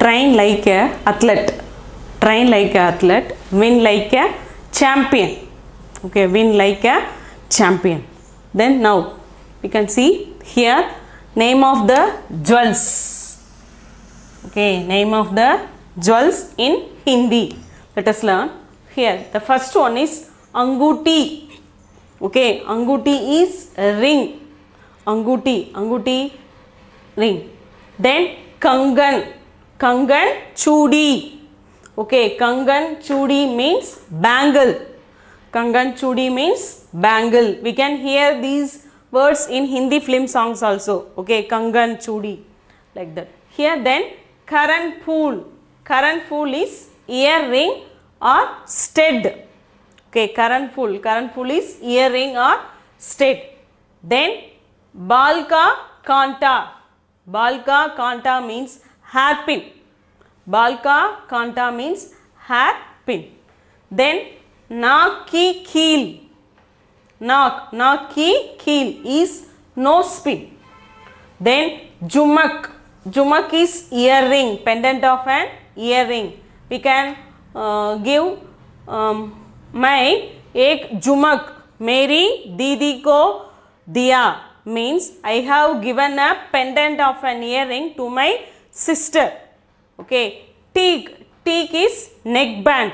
train like a athlete train like a athlete win like a champion okay win like a champion then now we can see here name of the jewels okay name of the jewels in hindi let us learn here the first one is anguti okay anguti is ring anguti anguti ring then kangan Kangan chudi. Okay, Kangan chudi means bangle. Kangan chudi means bangle. We can hear these words in Hindi film songs also. Okay, Kangan chudi. Like that. Here then, Karan phool Karan phool is earring or stud. Okay, Karan phool Karan phool is earring or stud. Then, Balka kanta. Balka kanta means hair pin balka kanta means hair pin then naak ki kheel naak naak ki kheel is nose pin then jumak jumak is earring pendant of an earring we can uh, give um, my ek jumak. Meri didi ko dia means I have given a pendant of an earring to my sister. Okay. Teak. Teak is neck band.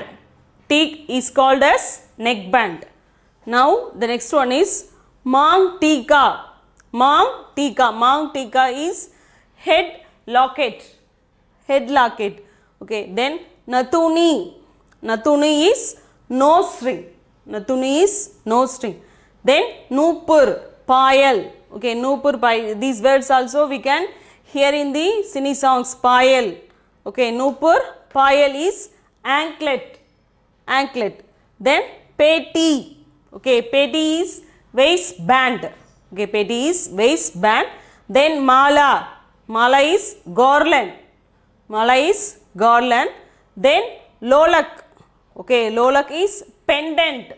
Teak is called as neck band. Now the next one is Mang Tika. Mang Tika. Mang Tika is head locket. Head locket. Okay. Then Natuni. Natuni is nose ring. Natuni is nose ring. Then Nupur. Payal. Okay. Nupur. Payal. These words also we can here in the Sini songs Payal. Okay, Nupur, Payal is anklet, anklet. Then peti, okay, peti is waistband, okay, peti is waistband. Then mala, mala is garland, mala is garland. Then lolak, okay, lolak is pendant,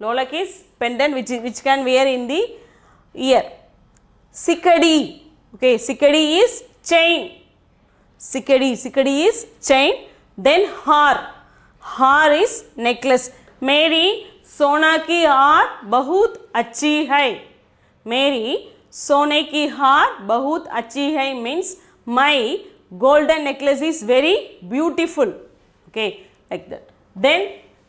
lolak is pendant which, which can wear in the ear. Sikadi, Okay, Sikadi is chain. Sikadi, Sikadi is chain. Then Har. Har is necklace. Mary सोना ki har bahut अच्छी hai. मेरी सोने ki har bahut अच्छी hai means my golden necklace is very beautiful okay like that then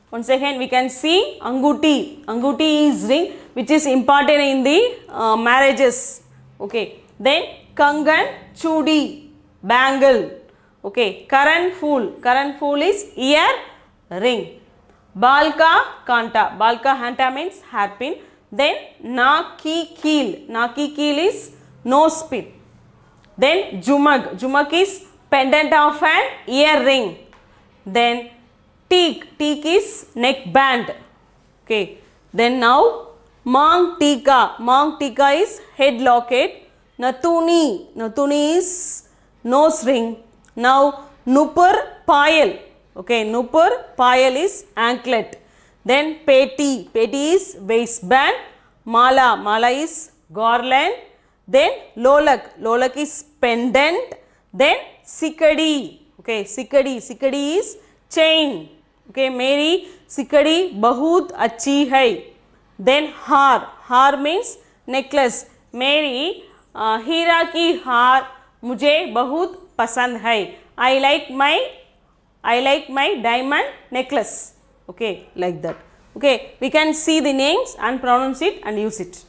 once again we can see anguti anguti is ring which is important in the uh, marriages okay then Kangan Chudi, bangle. Okay, Karan Fool. Karan Fool is ear ring. Balka Kanta. Balka Hanta means hairpin. Then Naki Keel. Naki Keel is nose pin. Then Jumag. Jumag is pendant of an ear ring. Then Teak. Teak is neck band. Okay. Then now Mang Tika. Mang Tika is head locket. Natuni. Natuni is nose ring. Now, Nupur Payal. Okay, Nupur Payal is anklet. Then Peti. Peti is waistband. Mala. Mala is garland. Then Lolak. Lolak is pendant. Then Sikadi. Okay, Sikadi. Sikadi is chain. Okay, मेरी सिकड़ी बहुत अच्छी है then Har हार means necklace मेरी हीरा ki हार मुझे bahut pasand hai. I like my I like my diamond necklace. Okay, like that. Okay, we can see the names and pronounce it and use it.